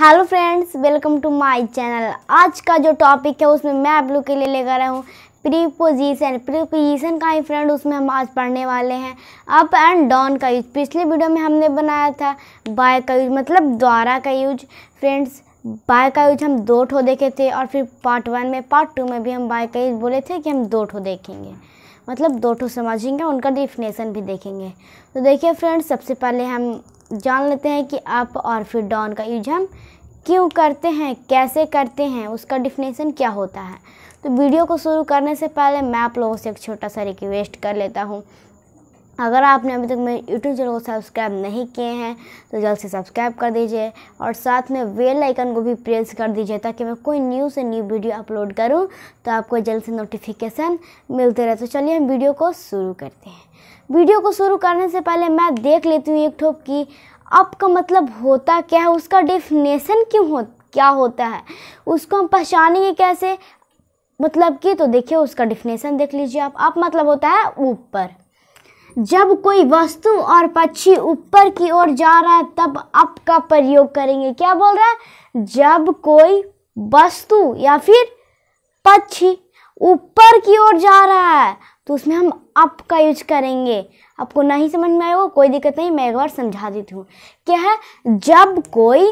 hello friends welcome to my channel आज का जो टॉपिक है उसमें मैं आप लोग के लिए लेकर आया हूँ प्रीपोजिशन प्रीपोजिशन का ही फ्रेंड उसमें हम आज पढ़ने वाले हैं अप एंड डाउन का यूज पिछले वीडियो में हमने बनाया था बाय का यूज मतलब द्वारा का यूज फ्रेंड्स बाय का यूज हम दो ठो देखे थे और फिर पार्ट वन में पार्ट टू में भी हम बाय का यूज बोले थे कि हम दो ठो देखेंगे मतलब दो ठो समझेंगे उनका डिफिनेशन भी देखेंगे तो देखिए फ्रेंड्स सबसे पहले हम जान लेते हैं कि अप और फिर डाउन का यूज हम क्यों करते हैं कैसे करते हैं उसका डिफिनेशन क्या होता है तो वीडियो को शुरू करने से पहले मैं आप लोगों से एक छोटा सा रिक्वेस्ट कर लेता हूँ अगर आपने अभी तक मेरे यूट्यूब चैनल को सब्सक्राइब नहीं किए हैं तो जल्द से सब्सक्राइब कर दीजिए और साथ में बेल आइकन को भी प्रेस कर दीजिए ताकि मैं कोई न्यू से न्यू वीडियो अपलोड करूं तो आपको जल्द से नोटिफिकेशन मिलते रहे तो चलिए हम वीडियो को शुरू करते हैं वीडियो को शुरू करने से पहले मैं देख लेती हूँ एक ठोप कि अप का मतलब होता क्या है उसका डेफिनेशन क्यों हो क्या होता है उसको हम पहचानेंगे कैसे मतलब कि तो देखिए उसका डिफिनेशन देख लीजिए आप अप मतलब होता है ऊपर जब कोई वस्तु और पक्षी ऊपर की ओर जा रहा है तब अप का प्रयोग करेंगे क्या बोल रहा है जब कोई वस्तु या फिर पक्षी ऊपर की ओर जा रहा है तो उसमें हम अप का यूज करेंगे आपको नहीं समझ में आएगा कोई दिक्कत नहीं मैं एक बार समझा देती हूँ क्या है जब कोई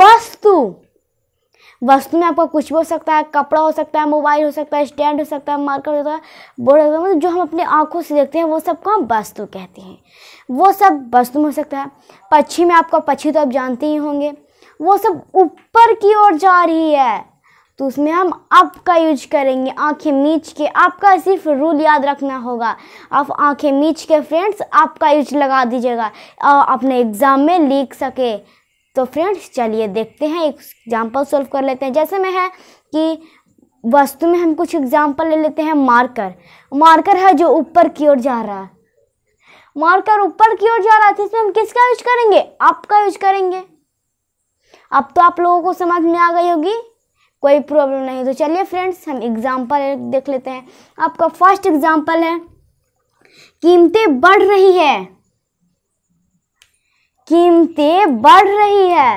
वस्तु वस्तु में आपका कुछ भी हो सकता है कपड़ा हो सकता है मोबाइल हो सकता है स्टैंड हो सकता है मार्कर हो सकता है बोर्ड हो सकता है मतलब जो हम अपनी आँखों से देखते हैं वो सब को हम वस्तु कहते हैं वो सब वस्तु में हो सकता है पक्षी में आपका पक्षी तो आप जानते ही होंगे वो सब ऊपर की ओर जा रही है तो उसमें हम अप का यूज करेंगे आंखें मीच के आपका सिर्फ रूल याद रखना होगा आप आंखें मीच के फ्रेंड्स आपका यूज लगा दीजिएगा अपने एग्ज़ाम में लिख सके तो फ्रेंड्स चलिए देखते हैं एक एग्जाम्पल सॉल्व कर लेते हैं जैसे में है कि वस्तु में हम कुछ एग्जाम्पल ले लेते हैं मार्कर मार्कर है जो ऊपर की ओर जा रहा है मार्कर ऊपर की ओर जा रहा था इसमें हम किसका यूज करेंगे आपका यूज करेंगे अब तो आप लोगों को समझ में आ गई होगी कोई प्रॉब्लम नहीं तो चलिए फ्रेंड्स हम एग्जाम्पल देख लेते हैं आपका फर्स्ट एग्जाम्पल है कीमतें बढ़ रही है कीमतें बढ़ रही है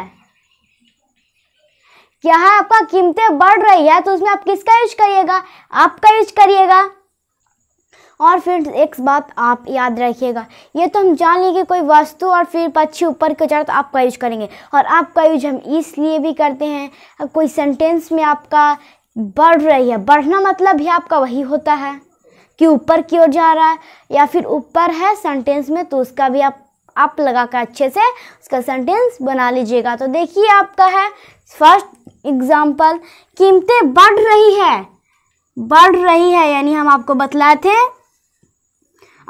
क्या है आपका कीमतें बढ़ रही है तो उसमें आप किसका यूज करिएगा आपका यूज करिएगा और फिर एक बात आप याद रखिएगा ये तो हम जान लिए कि कोई वस्तु और फिर पक्षी ऊपर के चढ़ा तो आपका यूज करेंगे और आपका यूज हम इसलिए भी करते हैं कोई सेंटेंस में आपका बढ़ रही है बढ़ना मतलब भी आपका वही होता है कि ऊपर की ओर जा रहा है या फिर ऊपर है सेंटेंस में तो उसका भी आप आप लगाकर अच्छे से उसका सेंटेंस बना लीजिएगा तो देखिए आपका है फर्स्ट एग्जाम्पल कीमतें बढ़ रही है बढ़ रही है यानी हम आपको बतलाए थे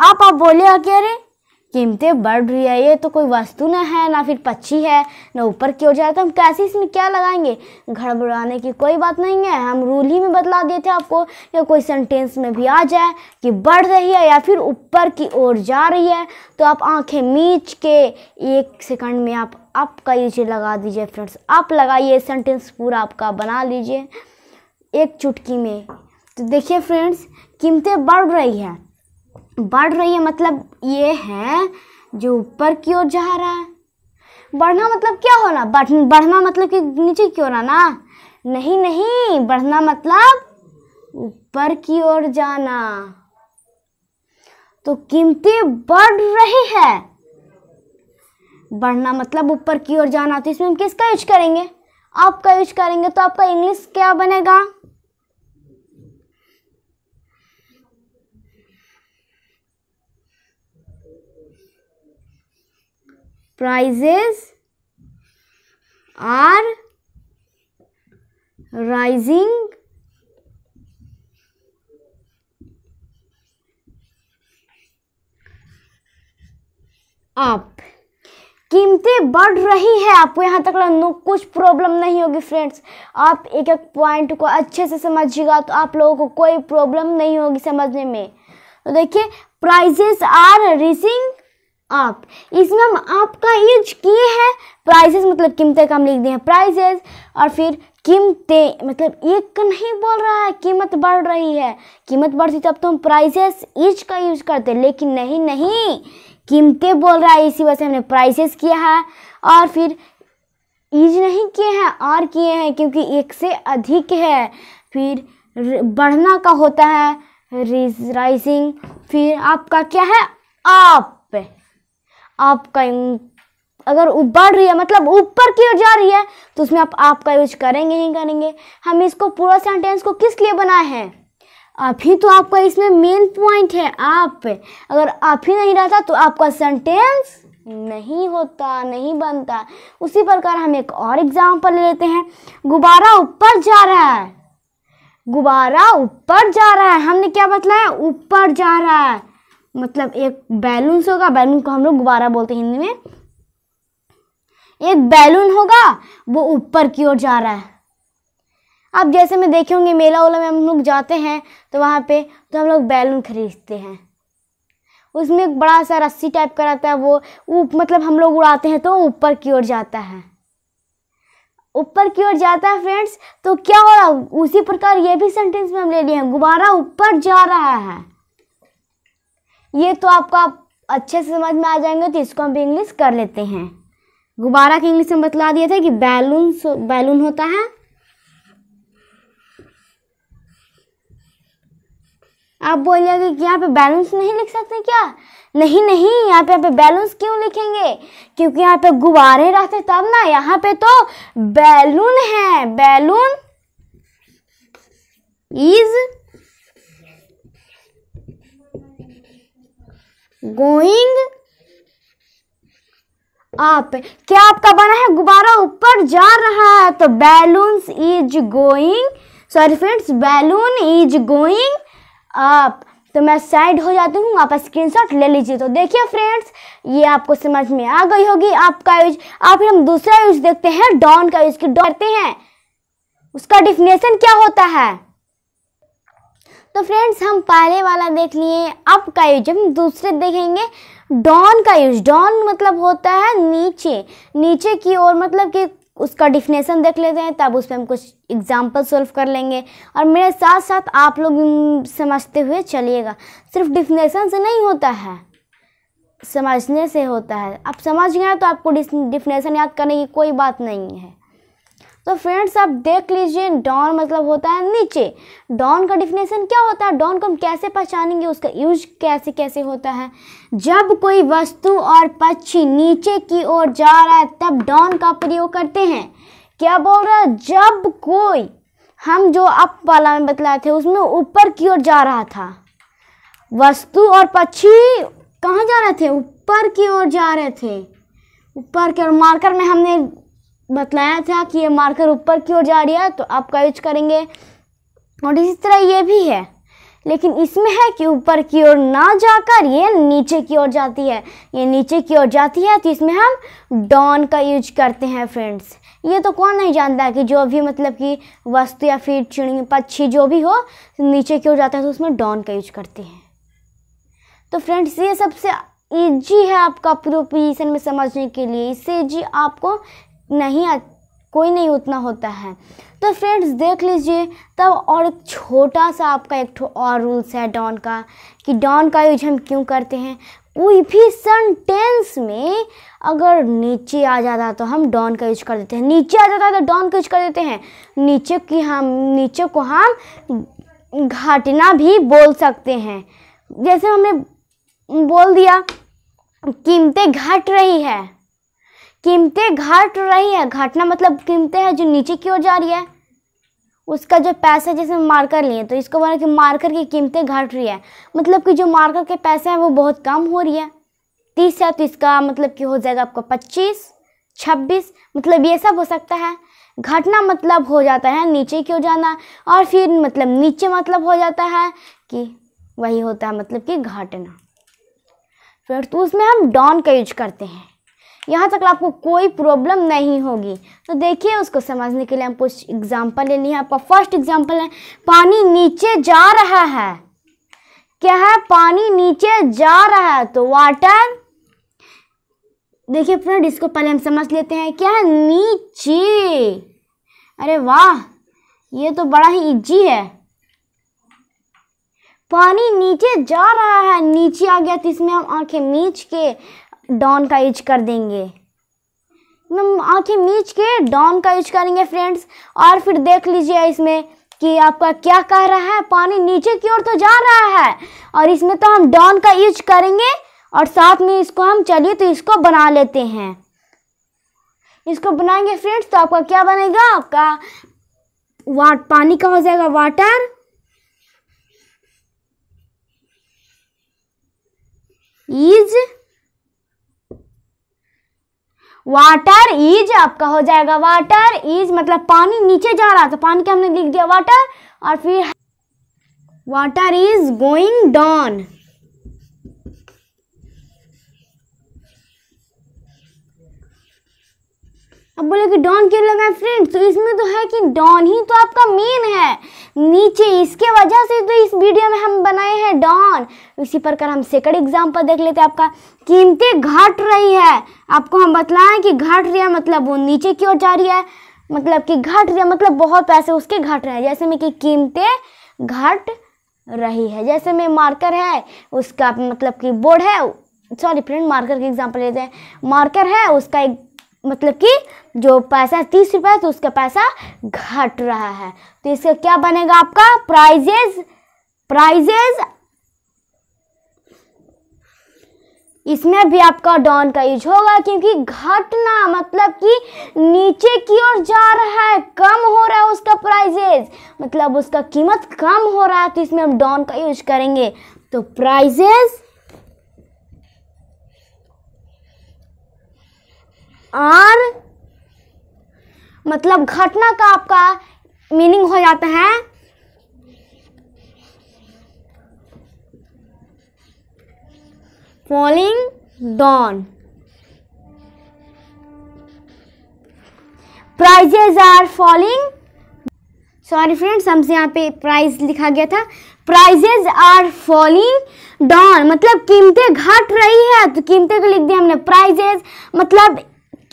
आप आप बोले कि अरे कीमतें बढ़ रही है ये तो कोई वस्तु ना है ना फिर पक्षी है ना ऊपर की ओर जाए तो हम कैसे इसमें क्या लगाएंगे घड़बड़ाने की कोई बात नहीं है हम रूल ही में बदला देते आपको या कोई सेंटेंस में भी आ जाए कि बढ़ रही है या फिर ऊपर की ओर जा रही है तो आप आंखें मीच के एक सेकंड में आप अप का ये लगा दीजिए फ्रेंड्स आप लगाइए सेंटेंस पूरा आपका बना लीजिए एक चुटकी में तो देखिए फ्रेंड्स कीमतें बढ़ रही है बढ़ रही है मतलब ये है जो ऊपर की ओर जा रहा है बढ़ना मतलब क्या होना बढ़, बढ़ना मतलब कि नीचे की ओर आना नहीं नहीं बढ़ना मतलब ऊपर की ओर जाना तो कीमतें बढ़ रही है बढ़ना मतलब ऊपर की ओर जाना तो इसमें हम किसका यूज करेंगे आपका यूज करेंगे तो आपका इंग्लिश क्या बनेगा prices are rising up कीमतें बढ़ रही है आपको यहाँ तक नो कुछ प्रॉब्लम नहीं होगी फ्रेंड्स आप एक एक पॉइंट को अच्छे से समझिएगा तो आप लोगों को कोई प्रॉब्लम नहीं होगी समझने में तो देखिए प्राइजेस आर रिसिंग आप इसमें हम आपका यूज किए हैं प्राइजेस मतलब कीमतें का हम लिख दिए हैं प्राइजेस और फिर कीमतें मतलब एक नहीं बोल रहा है कीमत बढ़ रही है कीमत बढ़ती तब तो हम प्राइजेस ईच का यूज करते लेकिन नहीं नहीं कीमतें बोल रहा है इसी वजह से हमने प्राइजेस किया है और फिर ईज नहीं किए हैं और किए हैं क्योंकि एक से अधिक है फिर बढ़ना का होता है राइजिंग फिर आपका क्या है आप आपका अगर बढ़ रही है मतलब ऊपर की ओर जा रही है तो उसमें आप आपका यूज करेंगे ही करेंगे हम इसको पूरा सेंटेंस को किस लिए बनाए हैं आप ही तो आपका इसमें मेन पॉइंट है आप अगर आप ही नहीं रहता तो आपका सेंटेंस नहीं होता नहीं बनता उसी प्रकार हम एक और एग्जाम्पल लेते हैं गुब्बारा ऊपर जा रहा है गुब्बारा ऊपर जा रहा है हमने क्या बतलाया ऊपर जा रहा है मतलब एक से होगा बैलून को हम लोग गुब्बारा बोलते हैं हिंदी में एक बैलून होगा वो ऊपर की ओर जा रहा है अब जैसे मैं देखे होंगे मेला वाला में हम लोग जाते हैं तो वहाँ पे तो हम लोग बैलून खरीदते हैं उसमें एक बड़ा सा रस्सी टाइप का रहता है वो ऊप मतलब हम लोग उड़ाते हैं तो ऊपर की ओर जाता है ऊपर की ओर जाता है फ्रेंड्स तो क्या हो रहा उसी प्रकार ये भी सेंटेंस में हम ले लिए हैं गुब्बारा ऊपर जा रहा है ये तो आपको आप अच्छे से समझ में आ जाएंगे तो इसको हम इंग्लिश कर लेते हैं गुब्बारा की इंग्लिश में बतला दिए थे कि बैलून बैलून होता है आप बोलिएगा कि यहाँ पे बैलून्स नहीं लिख सकते क्या नहीं नहीं यहाँ पे यहाँ पे बैलून्स क्यों लिखेंगे क्योंकि यहाँ पे गुब्बारे रहते तब ना यहाँ पे तो बैलून है बैलून इज गोइंग अप क्या आपका बना है गुब्बारा ऊपर जा रहा है तो balloons is going sorry friends balloon is going up तो मैं साइड हो जाती हूँ आप स्क्रीनशॉट ले लीजिए तो देखिए फ्रेंड्स ये आपको समझ में आ गई होगी आपका यूज आप फिर हम दूसरा यूज देखते हैं डॉन का यूज करते हैं उसका डिफिनेशन क्या होता है तो फ्रेंड्स हम पहले वाला देख लिए अप का यूज हम दूसरे देखेंगे डॉन का यूज डॉन मतलब होता है नीचे नीचे की ओर मतलब कि उसका डिफिनेशन देख लेते हैं तब उसमें हम कुछ एग्जाम्पल सॉल्व कर लेंगे और मेरे साथ साथ आप लोग समझते हुए चलिएगा सिर्फ डिफिनेशन से नहीं होता है समझने से होता है आप समझ गए तो आपको डिफिनेशन याद करने की कोई बात नहीं है तो फ्रेंड्स आप देख लीजिए डॉन मतलब होता है नीचे डॉन का डिफिनेशन क्या होता है डॉन को हम कैसे पहचानेंगे उसका यूज कैसे कैसे होता है जब कोई वस्तु और पक्षी नीचे की ओर जा रहा है तब डॉन का प्रयोग करते हैं क्या बोल रहा है जब कोई हम जो अप वाला में बतलाए थे उसमें ऊपर की ओर जा रहा था वस्तु और पक्षी कहाँ जा रहे थे ऊपर की ओर जा रहे थे ऊपर की ओर मार्कर में हमने बतलाया था कि ये मार्कर ऊपर की ओर जा रही है तो आपका यूज करेंगे और इसी तरह ये भी है लेकिन इसमें है कि ऊपर की ओर ना जाकर ये नीचे की ओर जाती है ये नीचे की ओर जाती है तो इसमें हम डॉन का यूज करते हैं फ्रेंड्स ये तो कौन नहीं जानता कि जो भी मतलब कि वस्तु या फिर चिड़ी पक्षी जो भी हो नीचे की ओर जाता है तो उसमें डॉन का यूज करते हैं तो फ्रेंड्स ये सबसे ईजी है आपका प्रोपोजिशन में समझने के लिए इससे जी आपको नहीं कोई नहीं उतना होता है तो फ्रेंड्स देख लीजिए तब और एक छोटा सा आपका एक और रूल्स है डॉन का कि डॉन का यूज हम क्यों करते हैं कोई भी सेंटेंस में अगर नीचे आ जाता तो हम डॉन का यूज कर देते हैं नीचे आ जाता तो डॉन का यूज कर देते हैं नीचे की हम नीचे को हम घटना भी बोल सकते हैं जैसे हमने बोल दिया कीमतें घट रही है कीमतें घट रही हैं घटना मतलब कीमतें हैं जो नीचे की ओर जा रही है उसका जो पैसा जैसे मार्कर लिए तो इसको बोला कि मार्कर की कीमतें घट रही है मतलब कि जो मार्कर के पैसे हैं वो बहुत कम हो रही है तीस है तो इसका मतलब कि हो जाएगा आपका पच्चीस छब्बीस मतलब ये सब हो सकता है घटना मतलब हो जाता है नीचे की ओर जाना और फिर मतलब नीचे मतलब हो जाता है कि वही होता है मतलब कि घटना फिर तो उसमें हम डॉन का यूज करते हैं यहाँ तक आपको कोई प्रॉब्लम नहीं होगी तो देखिए उसको समझने के लिए हम कुछ एग्जाम्पल ले लिए आपका फर्स्ट एग्जाम्पल है पानी नीचे जा रहा है क्या है पानी नीचे जा रहा है तो वाटर देखिए फ्रेंड इसको पहले हम समझ लेते हैं क्या है नीचे अरे वाह ये तो बड़ा ही इजी है पानी नीचे जा रहा है नीचे आ गया तो इसमें हम आंखें मीच के डॉन का यूज कर देंगे एकदम आंखें मीच के डॉन का यूज करेंगे फ्रेंड्स और फिर देख लीजिए इसमें कि आपका क्या कह रहा है पानी नीचे की ओर तो जा रहा है और इसमें तो हम डॉन का यूज करेंगे और साथ में इसको हम चलिए तो इसको बना लेते हैं इसको बनाएंगे फ्रेंड्स तो आपका क्या बनेगा आपका वाट पानी का हो जाएगा वाटर इज़ वाटर इज आपका हो जाएगा वाटर इज मतलब पानी नीचे जा रहा था पानी के हमने लिख दिया वाटर और फिर वाटर इज गोइंग डॉन अब बोले कि डॉन क्यों लगाए फ्रेंड्स तो इसमें तो है कि डॉन ही तो आपका मेन है नीचे इसके वजह से तो इस वीडियो में हम बनाए हैं डॉन इसी प्रकार हम सेकंड एग्जाम्पल देख लेते हैं आपका कीमतें घट रही है आपको हम बतलाएं कि घट रही है मतलब वो नीचे की ओर जा रही है मतलब कि घट रही है मतलब बहुत पैसे उसके घट रहे हैं जैसे में कि कीमतें घट रही है जैसे में मार्कर है उसका मतलब कि बोर्ड है सॉरी फ्रेंड मार्कर की एग्जाम्पल लेते हैं मार्कर है उसका एक मतलब कि जो पैसा तीस रुपये तो उसका पैसा घट रहा है तो इसका क्या बनेगा आपका प्राइजेज प्राइजेज इसमें भी आपका डॉन का यूज होगा क्योंकि घटना मतलब कि नीचे की ओर जा रहा है कम हो रहा है उसका प्राइजेज मतलब उसका कीमत कम हो रहा है तो इसमें हम डॉन का यूज करेंगे तो प्राइजेज़ और मतलब घटना का आपका मीनिंग हो जाता है falling down prices are falling sorry friends हमसे यहाँ पे प्राइस लिखा गया था प्राइजेज आर फॉलिंग डॉन मतलब कीमतें घट रही है तो कीमतें को लिख दिया हमने प्राइजेज मतलब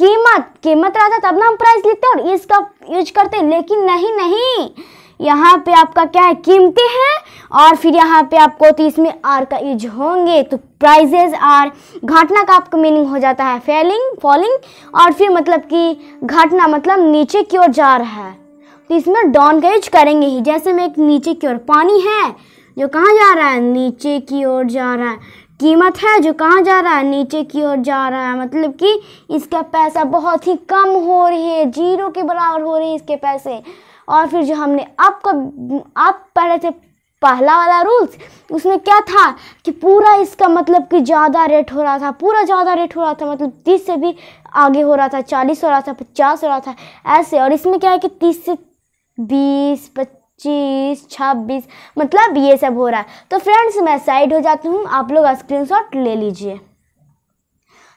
कीमत कीमत रहता तब ना हम प्राइस लिखते और इसका यूज करते लेकिन नहीं नहीं यहाँ पे आपका क्या है कीमतें हैं और फिर यहाँ पे आपको तो इसमें आर का यूज होंगे तो प्राइजेज आर घटना का आपका मीनिंग हो जाता है फेलिंग फॉलिंग और फिर मतलब कि घटना मतलब नीचे की ओर जा रहा है तो इसमें डॉन का यूज करेंगे ही जैसे में एक नीचे की ओर पानी है जो कहाँ जा रहा है नीचे की ओर जा रहा है कीमत है जो कहाँ जा रहा है नीचे की ओर जा रहा है मतलब कि इसका पैसा बहुत ही कम हो रही है जीरो के बराबर हो रही है इसके पैसे और फिर जो हमने आपको आप पढ़े थे पहला वाला रूल्स उसमें क्या था कि पूरा इसका मतलब कि ज़्यादा रेट हो रहा था पूरा ज़्यादा रेट हो रहा था मतलब तीस से भी आगे हो रहा था चालीस हो रहा था पचास हो रहा था ऐसे और इसमें क्या है कि तीस से बीस पच्चीस पच्चीस छब्बीस मतलब ये सब हो रहा है तो फ्रेंड्स मैं साइड हो जाती हूँ आप लोग स्क्रीनशॉट ले लीजिए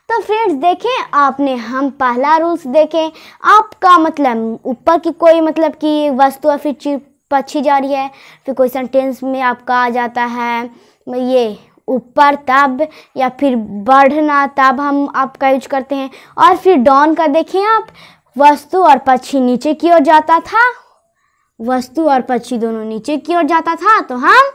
तो फ्रेंड्स देखें आपने हम पहला रूल्स देखें आपका मतलब ऊपर की कोई मतलब कि वस्तु या फिर चीज पक्षी जा रही है फिर कोई सेंटेंस में आपका आ जाता है ये ऊपर तब या फिर बढ़ना तब हम आपका यूज करते हैं और फिर डॉन का देखें आप वस्तु और पक्षी नीचे की ओर जाता था वस्तु और पक्षी दोनों नीचे की ओर जाता था तो हम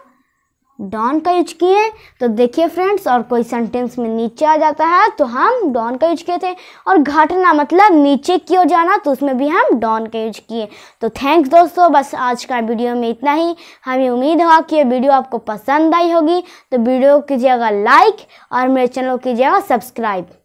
डॉन का यूज किए तो देखिए फ्रेंड्स और कोई सेंटेंस में नीचे आ जाता है तो हम डॉन का यूज किए थे और घटना मतलब नीचे की ओर जाना तो उसमें भी हम डॉन का यूज किए तो थैंक्स दोस्तों बस आज का वीडियो में इतना ही हमें उम्मीद होगा कि ये वीडियो आपको पसंद आई होगी तो वीडियो कीजिएगा लाइक और मेरे चैनल कीजिएगा सब्सक्राइब